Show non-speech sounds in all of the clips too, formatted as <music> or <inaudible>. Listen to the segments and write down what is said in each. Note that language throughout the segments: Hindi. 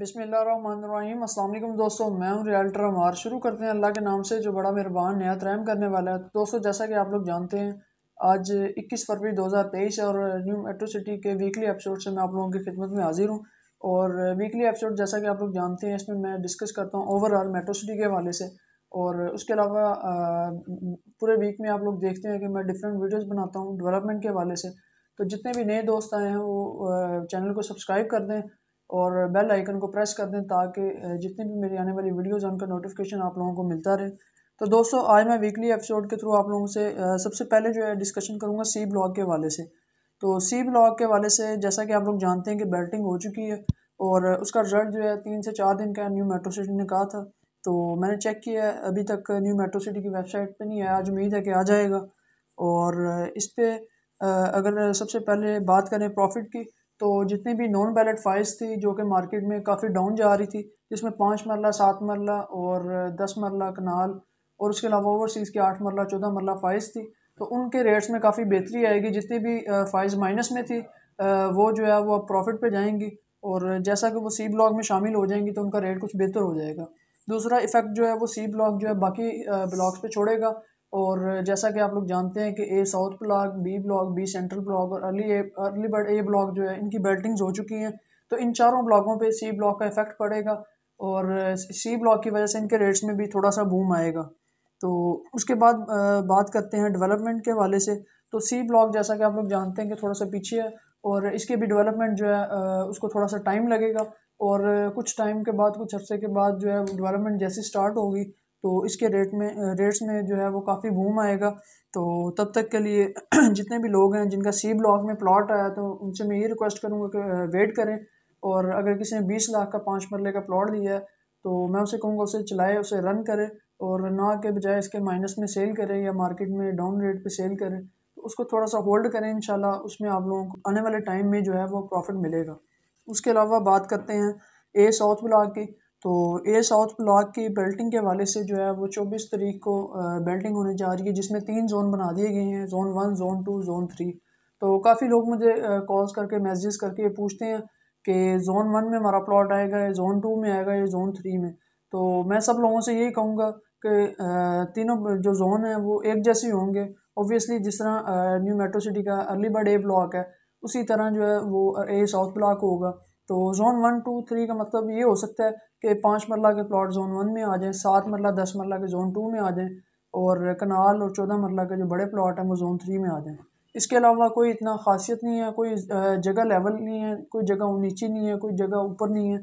बिसमीम अल्लाम दोस्तों मैं हूं रियल्टर अमार शुरू करते हैं अल्लाह के नाम से जो बड़ा मेहरबान है रहम करने वाला है दोस्तों जैसा कि आप लोग जानते हैं आज 21 फरवरी 2023 और न्यू मेट्रो सिटी के वीकली एपिसोड से मैं आप लोगों की खिदमत में हाजिर हूं और वीकली एपिसोड जैसा कि आप लोग जानते हैं इसमें मैं डिस्कस करता हूँ ओवरऑल मेट्रो सिटी के हवाले से और उसके अलावा पूरे वीक में आप लोग देखते हैं कि मैं डिफरेंट वीडियोज़ बनाता हूँ डेवलपमेंट के हवाले से तो जितने भी नए दोस्त आए हैं वो चैनल को सब्सक्राइब कर दें और बेल आइकन को प्रेस कर दें ताकि जितनी भी मेरी आने वाली वीडियोज़ हैं उनका नोटिफिकेशन आप लोगों को मिलता रहे तो दोस्तों आज मैं वीकली एपिसोड के थ्रू आप लोगों से सबसे पहले जो है डिस्कशन करूँगा सी ब्लॉक के वाले से तो सी ब्लॉक के वाले से जैसा कि आप लोग जानते हैं कि बेल्टिंग हो चुकी है और उसका रिजल्ट जो है तीन से चार दिन का न्यू मेट्रो सिटी ने कहा था तो मैंने चेक किया है अभी तक न्यू मेट्रो सिटी की वेबसाइट पे नहीं आया आज उम्मीद है कि आ जाएगा और इस पर अगर सबसे पहले बात करें प्रॉफिट की तो जितनी भी नॉन बैलेट फाइल्स थी जो कि मार्केट में काफ़ी डाउन जा रही थी जिसमें पाँच मरला सात मरला और दस मरला कनाल और उसके अलावा ओवरसीज़ की आठ मरला चौदह मरला फाइल्स थी तो उनके रेट्स में काफ़ी बेहतरी आएगी जितनी भी फाइल्स माइनस में थी वो जो है वो प्रॉफिट पर जाएंगी और जैसा कि वो सी ब्लॉक में शामिल हो जाएंगी तो उनका रेट कुछ बेहतर हो जाएगा दूसरा इफेक्ट जो है वो सी ब्लॉक जो है बाकी ब्लॉक्स पे छोड़ेगा और जैसा कि आप लोग जानते हैं कि A south block B block B central block और early A early bird A block जो है इनकी बेल्टिंग्स हो चुकी हैं तो इन चारों ब्लॉकों पे सी ब्लॉक का इफेक्ट पड़ेगा और सी ब्लॉक की वजह से इनके रेट्स में भी थोड़ा सा बूम आएगा तो उसके बाद बात करते हैं डेवलपमेंट के हवाले से तो सी ब्लॉक जैसा कि आप लोग जानते हैं कि थोड़ा सा पीछे है और इसके भी डेवलपमेंट जो है उसको थोड़ा सा टाइम लगेगा और कुछ टाइम के बाद कुछ अर्से के बाद जो है डेवलपमेंट जैसी स्टार्ट होगी तो इसके रेट में रेट्स में जो है वो काफ़ी बूम आएगा तो तब तक के लिए <clears throat> जितने भी लोग हैं जिनका सी ब्लॉक में प्लॉट आया तो उनसे मैं ये रिक्वेस्ट करूँगा कि वेट करें और अगर किसी ने बीस लाख का पाँच मरले का प्लॉट लिया है तो मैं उसे कहूँगा उसे चलाए उसे रन करें और ना के बजाय इसके माइनस में सेल करें या मार्केट में डाउन रेट पर सेल करें तो उसको थोड़ा सा होल्ड करें इन उसमें आप लोगों को आने वाले टाइम में जो है वो प्रॉफिट मिलेगा उसके अलावा बात करते हैं ए साउथ ब्लॉक की तो ए साउथ ब्लॉक की बेल्टिंग के हवाले से जो है वो चौबीस तरीक को बेल्टिंग होने जा रही है जिसमें तीन जोन बना दिए गए हैं zone one zone two zone three तो काफ़ी लोग मुझे कॉल्स करके मैसेज करके पूछते हैं कि जोन वन में हमारा प्लॉट आएगा या जोन टू में आएगा या जोन थ्री में तो मैं सब लोगों से यही कहूँगा कि तीनों जो जोन है वो एक जैसे होंगे ओबियसली जिस तरह न्यू मेट्रो सिटी का अर्ली बर्ड ए ब्लॉक है उसी तरह जो है वो ए साउथ ब्लॉक होगा तो जोन वन टू थ्री का मतलब ये हो सकता है कि पाँच मरला के प्लाट जोन वन में आ जाएँ सात मरला दस मरला के जोन टू में आ जाएँ और कनाल और चौदह मरला के जो बड़े प्लाट हैं वो जोन थ्री में आ जाएँ इसके अलावा कोई इतना खासियत नहीं है कोई जगह लेवल नहीं है कोई जगह नीचे नहीं है कोई जगह ऊपर नहीं है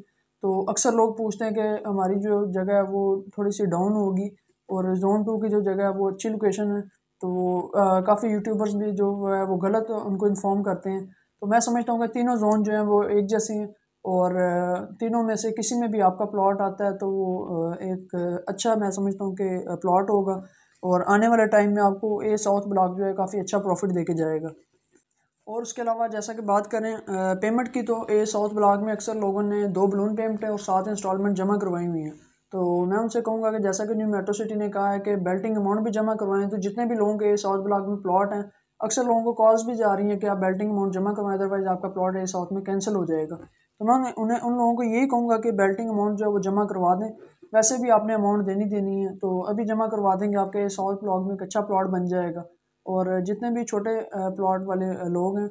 तो अक्सर लोग पूछते हैं कि हमारी जो जगह है वो थोड़ी सी डाउन होगी और जोन टू की जो जगह है वो अच्छी लोकेशन है तो काफ़ी यूट्यूबर्स भी जो है वो गलत उनको इन्फॉर्म करते हैं तो मैं समझता हूँ कि तीनों जोन जो हैं वो एक जैसे हैं और तीनों में से किसी में भी आपका प्लॉट आता है तो वो एक अच्छा मैं समझता हूँ कि प्लॉट होगा और आने वाले टाइम में आपको ए साउथ ब्लॉक जो है काफ़ी अच्छा प्रॉफिट दे के जाएगा और उसके अलावा जैसा कि बात करें पेमेंट की तो ए साउथ ब्लॉक में अक्सर लोगों ने दो बलून पेमेंट है और सात इंस्टॉलमेंट जमा करवाई हुई हैं तो मैं उनसे कहूँगा कि जैसा कि न्यू मेट्रो सिटी ने कहा है कि बेल्टिंग अमाउंट भी जमा करवाएं तो जितने भी लोगों के साउथ ब्लॉक में प्लॉट हैं अक्सर लोगों को कॉल्स भी जा रही हैं कि आप बेल्टिंग अमाउंट जमा करवाएं अदरवाइज़ आपका प्लॉट है साउथ में कैंसिल हो जाएगा तो मैं उन्हें उन लोगों को यही कहूँगा कि बेल्टिंग अमाउंट जो है वो जमा करवा दें वैसे भी आपने अमाउंट देनी देनी है तो अभी जमा करवा देंगे आपके साउथ ब्लॉक में एक अच्छा प्लॉट बन जाएगा और जितने भी छोटे प्लॉट वाले लोग हैं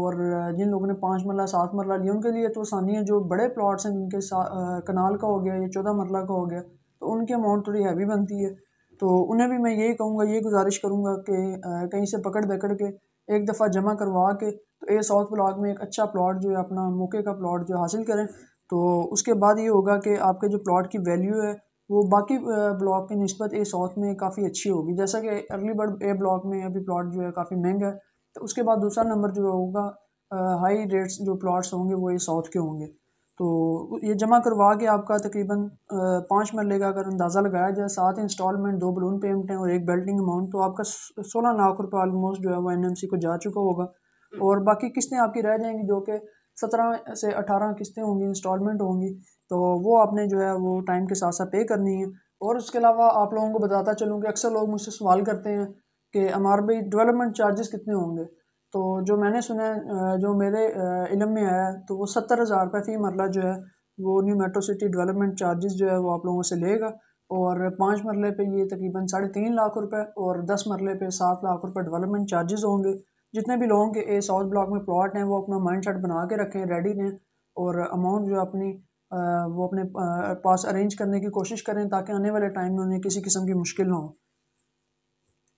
और जिन लोगों ने पाँच मरला सात मरला लिया उनके लिए तो आसानी है जो बड़े प्लाट्स हैं जिनके कनाल का हो गया या चौदह मरला का हो गया तो उनकी अमाउंट थोड़ी हैवी बनती है तो उन्हें भी मैं यही कहूँगा ये गुजारिश करूँगा कि कहीं से पकड़ दकड़ के एक दफ़ा जमा करवा के तो ए साउथ ब्लॉक में एक अच्छा प्लॉट जो है अपना मौके का प्लॉट जो हासिल करें तो उसके बाद ये होगा कि आपके जो प्लॉट की वैल्यू है वो बाकी ब्लॉक की नस्बत ए साउथ में काफ़ी अच्छी होगी जैसा कि अर्ली बर्ड ए ब्लॉक में अभी प्लॉट जो है काफ़ी महंगा है तो उसके बाद दूसरा नंबर जो होगा हाई रेट्स जो प्लॉट्स होंगे वो ए साउथ के होंगे तो ये जमा करवा के आपका तकरीबन पाँच मरले का अगर अंदाज़ा लगाया जाए सात इंस्टॉलमेंट दो बलून पेमेंट हैं और एक बेल्टिंग अमाउंट तो आपका सोलह लाख रुपये आलमोस्ट जो है वो एन एम सी को जा चुका होगा हम्म। और बाकी किस्तें आपकी रह जाएंगी जो कि सत्रह से अठारह किस्तें होंगी इंस्टॉलमेंट होंगी तो वो आपने जो है वो टाइम के साथ साथ पे करनी है और उसके अलावा आप लोगों को बताता चलूँ कि अक्सर लोग मुझसे सवाल करते हैं कि हमारे भाई डेवलपमेंट चार्जेस कितने होंगे तो जो मैंने सुना है जो मेरे इलम में आया तो वो सत्तर हज़ार रुपये फ़ी मरला जो है वो new metro city development charges जो है वो आप लोगों से लेगा और पाँच मरले पे ये तकरीबन साढ़े तीन लाख रुपए और दस मरले पे सात लाख रुपए डेवलपमेंट चार्जेस होंगे जितने भी लोगों के ए साउथ ब्लॉक में प्लॉट हैं वो अपना माइंड सेट बना के रखें रेडी रहें और अमाउंट जो अपनी वो अपने पास अरेंज करने की कोशिश करें ताकि आने वाले टाइम में उन्हें किसी किस्म की मुश्किल ना हो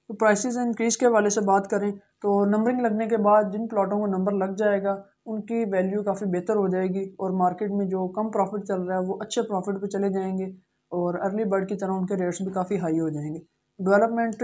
तो प्राइसेस इंक्रीज़ के वाले से बात करें तो नंबरिंग लगने के बाद जिन प्लाटों को नंबर लग जाएगा उनकी वैल्यू काफ़ी बेहतर हो जाएगी और मार्केट में जो कम प्रॉफिट चल रहा है वो अच्छे प्रॉफिट पे चले जाएंगे और अर्ली बर्ड की तरह उनके रेट्स भी काफ़ी हाई हो जाएंगे डेवलपमेंट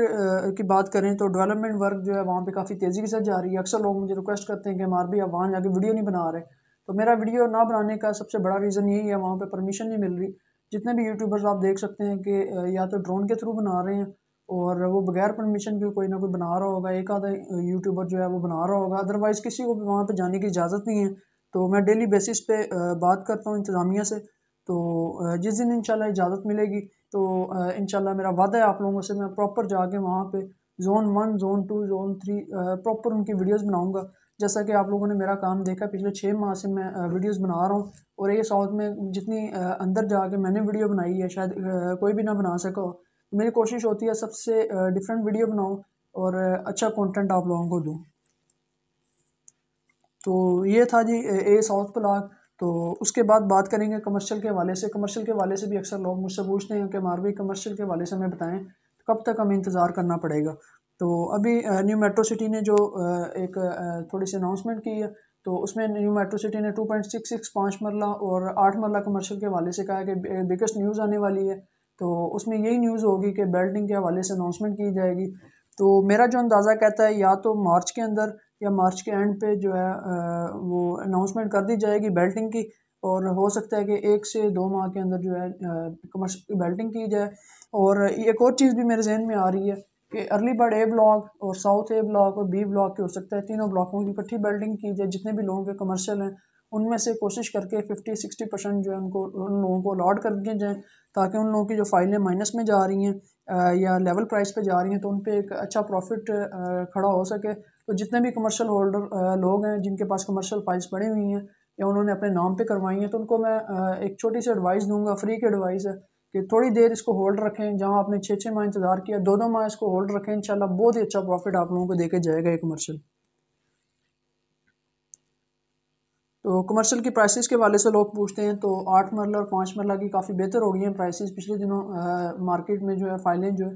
की बात करें तो डेवलपमेंट वर्क जो है वहाँ पे काफ़ी तेज़ी के साथ जा रही है अक्सर लोग मुझे रिक्वेस्ट करते हैं कि हमार भी अब वहाँ जाके वीडियो नहीं बना रहे तो मेरा वीडियो ना बनाने का सबसे बड़ा रीज़न यही है वहाँ पर परमिशन नहीं मिल रही जितने भी यूट्यूबर्स आप देख सकते हैं कि या तो ड्रोन के थ्रू बना रहे हैं और वो बगैर परमिशन के कोई ना कोई बना रहा होगा एक आधा यूट्यूबर जो है वो बना रहा होगा अदरवाइज़ किसी को भी वहाँ पर जाने की इजाज़त नहीं है तो मैं डेली बेसिस पे बात करता हूँ इंतज़ामिया से तो जिस दिन इंशाल्लाह इजाज़त मिलेगी तो इंशाल्लाह मेरा वादा है आप लोगों से मैं प्रॉपर जाके वहाँ पे zone one zone two zone three proper उनकी वीडियोस बनाऊँगा जैसा कि आप लोगों ने मेरा काम देखा पिछले छः माह से मैं वीडियोस बना रहा हूँ और ये साउथ में जितनी अंदर जाके मैंने वीडियो बनाई है शायद कोई भी ना बना सका मेरी कोशिश होती है सबसे डिफरेंट वीडियो बनाऊँ और अच्छा कंटेंट आप लोगों को दूँ तो ये था जी ए साउथ प्लाग तो उसके बाद बात करेंगे कमर्शियल के हवाले से कमर्शियल के हवाले से भी अक्सर लोग मुझसे पूछते हैं कि मारवी कमर्शियल के हवाले से हमें बताएं तो कब तक हमें इंतज़ार करना पड़ेगा तो अभी न्यू मेट्रो सिटी ने जो एक थोड़ी सी अनाउंसमेंट की है तो उसमें न्यू मेट्रो सिटी ने टू पॉइंट सिक्स सिक्स पाँच मरला और आठ मरला कमर्शियल के हवाले से कहा है कि बिगेस्ट न्यूज़ आने वाली है तो उसमें यही न्यूज़ होगी कि बेल्टिंग के हवाले से अनाउंसमेंट की जाएगी तो मेरा जो अंदाज़ा कहता है या तो मार्च के अंदर या मार्च के एंड पे जो है वो अनाउंसमेंट कर दी जाएगी बेल्टिंग की और हो सकता है कि एक से दो माह के अंदर जो है कमर्श बेल्टिंग की जाए और एक और चीज़ भी मेरे जहन में आ रही है कि अर्ली बर्ड ए ब्लॉक और साउथ ए ब्लॉक और बी ब्लॉक के हो सकता है तीनों ब्लॉकों की इकट्ठी बेल्टिंग की जाए जितने भी लोगों के कमर्शियल हैं उनमें से कोशिश करके फिफ्टी सिक्सटी परसेंट जो है उनको उन लोगों को अलॉट कर दिए जाएँ ताकि उन लोगों की जो फाइलें माइनस में जा रही हैं या लेवल प्राइस पे जा रही हैं तो उन पर एक अच्छा प्रॉफिट खड़ा हो सके तो जितने भी कमर्शियल होल्डर लोग हैं जिनके पास कमर्शियल फाइल्स पड़ी हुई हैं या उन्होंने अपने नाम पर करवाई हैं तो उनको मैं एक छोटी सी एडवाइस दूँगा फ्री की एडवाइस है कि थोड़ी देर इसको होल्ड रखें जहाँ आपने छः छः माह इंतज़ार किया दो दो माह इसको होल्ड रखें इंशाल्लाह बहुत ही अच्छा प्रॉफिट आप लोगों को देके जाएगा ये कमर्शियल तो कमर्शियल की प्राइसेस के वाले से लोग पूछते हैं तो आठ मरला और पाँच मरला की काफ़ी बेहतर हो गई हैं प्राइसेस पिछले दिनों मार्केट में जो है फाइलें जो है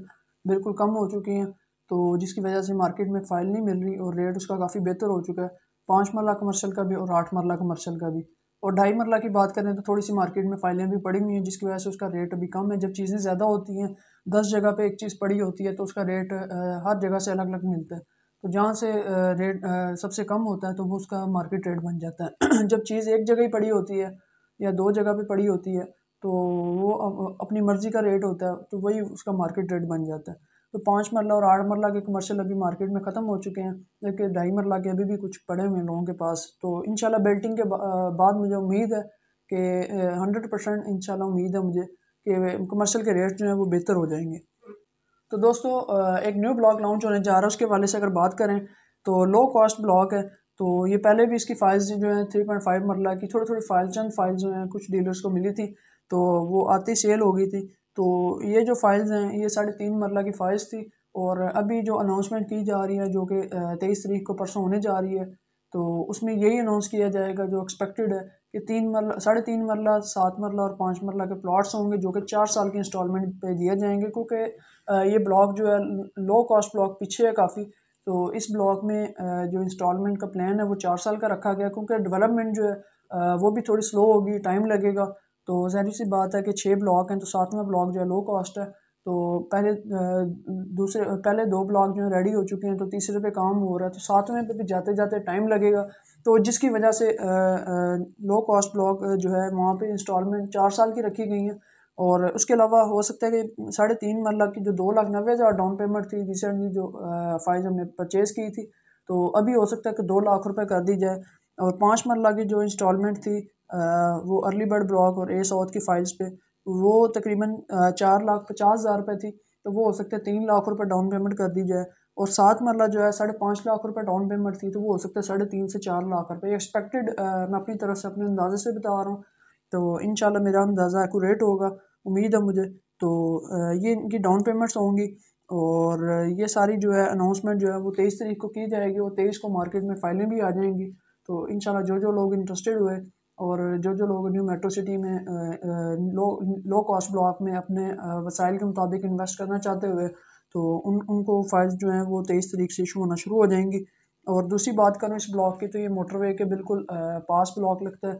बिल्कुल कम हो चुकी हैं तो जिसकी वजह से मार्केट में फाइल नहीं मिल रही और रेट उसका काफ़ी बेहतर हो चुका है पाँच मरला कमर्शल का भी और आठ मरला कमर्शल का भी और ढाई मरला की बात करें तो थोड़ी सी मार्केट में फाइलें भी पड़ी हुई हैं जिसकी वजह से उसका रेट अभी कम है जब चीज़ें ज़्यादा होती हैं दस जगह पर एक चीज़ पड़ी होती है तो उसका रेट हर जगह से अलग अलग मिलता है तो जहाँ से रेट सबसे कम होता है तो वो उसका मार्केट रेट बन जाता है <clears throat> जब चीज़ एक जगह ही पड़ी होती है या दो जगह पे पड़ी होती है तो वो अपनी मर्ज़ी का रेट होता है तो वही उसका मार्केट रेट बन जाता है तो पाँच मरला और आठ मरला के कमर्शल अभी मार्केट में ख़त्म हो चुके हैं जबकि ढाई मरला के अभी भी कुछ पड़े हुए हैं लोगों के पास तो इन बेल्टिंग के बाद मुझे उम्मीद है कि हंड्रेड परसेंट इन उम्मीद है मुझे कि कमर्शल के रेट जो हैं वो बेहतर हो जाएंगे तो दोस्तों एक न्यू ब्लॉक लॉन्च होने जा रहा है उसके वाले से अगर बात करें तो लो कॉस्ट ब्लॉक है तो ये पहले भी इसकी फाइल्स जो हैं थ्री पॉइंट फाइव मरला की थोड़ी थोड़ी फाइल चंद फाइल्स जो हैं कुछ डीलर्स को मिली थी तो वो आती सेल हो गई थी तो ये जो फाइल्स हैं ये साढ़े तीन मरला की फाइल्स थी और अभी जो अनाउंसमेंट की जा रही है जो कि तेईस तरीक को परसों होने जा रही है तो उसमें यही अनाउंस किया जाएगा जो एक्सपेक्टेड है कि तीन मरला साढ़े तीन मरला सात मरला और पाँच मरला के प्लाट्स होंगे जो कि चार साल के इंस्टॉलमेंट पे दिए जाएंगे क्योंकि ये ब्लॉक जो है लो कॉस्ट ब्लॉक पीछे है काफ़ी तो इस ब्लॉक में जो इंस्टॉलमेंट का प्लान है वो चार साल का रखा गया क्योंकि डेवलपमेंट जो है वो भी थोड़ी स्लो होगी टाइम लगेगा तो जहरी सी बात है कि छः ब्लॉक हैं तो सातवां ब्लॉक जो है लो कॉस्ट है तो पहले दूसरे पहले दो ब्लॉक जो है रेडी हो चुके हैं तो तीसरे पे काम हो रहा है तो सातवें पे भी जाते जाते टाइम लगेगा तो जिसकी वजह से लो कॉस्ट ब्लॉक जो है वहाँ पे इंस्टॉलमेंट चार साल की रखी गई हैं और उसके अलावा हो सकता है कि साढ़े तीन मरला की जो दो लाख नबे हज़ार डाउन पेमेंट थी रिसेंटली जो फाइज हमने परचेज़ की थी तो अभी हो सकता है कि दो लाख रुपए कर दी जाए और पाँच मरला की जो इंस्टॉलमेंट थी आ, वो अर्ली बर्ड ब्लॉक और ए साउथ की फाइल्स पे वो तकरीबन चार लाख पचास हज़ार रुपये थी तो वो हो सकता है तीन लाख रुपये डाउन पेमेंट कर दी जाए और सात मरला जो है साढ़े पाँच लाख रुपए डाउन पेमेंट थी तो वो हो सकता है साढ़े तीन से चार लाख रुपये एक्सपेक्टेड मैं अपनी तरफ से अपने अंदाजे से बता रहा हूँ तो इन मेरा अंदाज़ा एकूरेट होगा उम्मीद है मुझे तो ये इनकी डाउन पेमेंट्स होंगी और ये सारी जो है अनाउंसमेंट जो है वो तेईस तारीख को की जाएगी और तेईस को मार्केट में फाइलें भी आ जाएंगी तो इन जो जो लोग इंटरेस्टेड हुए और जो जो लोग न्यू मेट्रो सिटी में लो लो कॉस्ट ब्लॉक में अपने वसाइल के मुताबिक इन्वेस्ट करना चाहते हुए तो उन उनको फाइल्स जो हैं वो तेईस तरीक से इशू होना शुरू हो जाएंगी और दूसरी बात करूँ इस ब्लॉक की तो ये मोटरवे के बिल्कुल पास ब्लॉक लगता है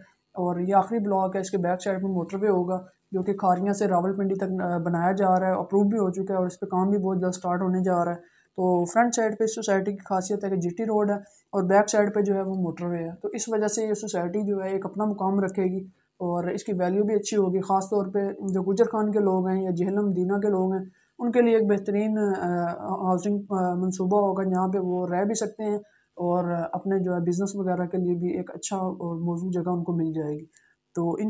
और ये आखिरी ब्लॉक है इसके बैक साइड में मोटरवे होगा जो कि खारियाँ से रावलपिंडी तक बनाया जा रहा है अप्रूव भी हो चुका है और इस पर काम भी बहुत जल्द स्टार्ट होने जा रहा है तो फ्रंट साइड पे इस सोसाइटी की खासियत है कि जीटी रोड है और बैक साइड पे जो है वो मोटरवे है तो इस वजह से ये सोसाइटी जो है एक अपना मुकाम रखेगी और इसकी वैल्यू भी अच्छी होगी ख़ास तौर पे जो गुजर खान के लोग हैं या जहलम दीना के लोग हैं उनके लिए एक बेहतरीन हाउसिंग मनसूबा होगा जहाँ पर वो रह भी सकते हैं और अपने जो है बिज़नेस वगैरह के लिए भी एक अच्छा और मौजूद जगह उनको मिल जाएगी तो इन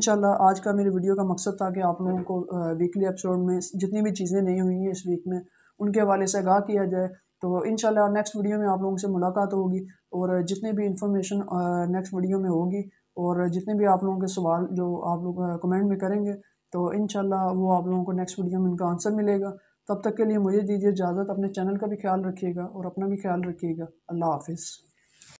आज का मेरे वीडियो का मकसद था कि आप लोगों को वीकली एपिसोड में जितनी भी चीज़ें नहीं हुई हैं इस वीक में उनके हवाले से आगाह किया जाए तो इन नेक्स्ट वीडियो में आप लोगों से मुलाकात होगी और जितनी भी इंफॉर्मेशन नेक्स्ट वीडियो में होगी और जितने भी आप लोगों के सवाल जो आप लोग कमेंट में करेंगे तो इन वो आप लोगों को नेक्स्ट वीडियो में उनका आंसर मिलेगा तब तक के लिए मुझे दीजिए इजाज़त अपने चैनल का भी ख्याल रखिएगा और अपना भी ख्याल रखिएगा अल्लाह हाफिज़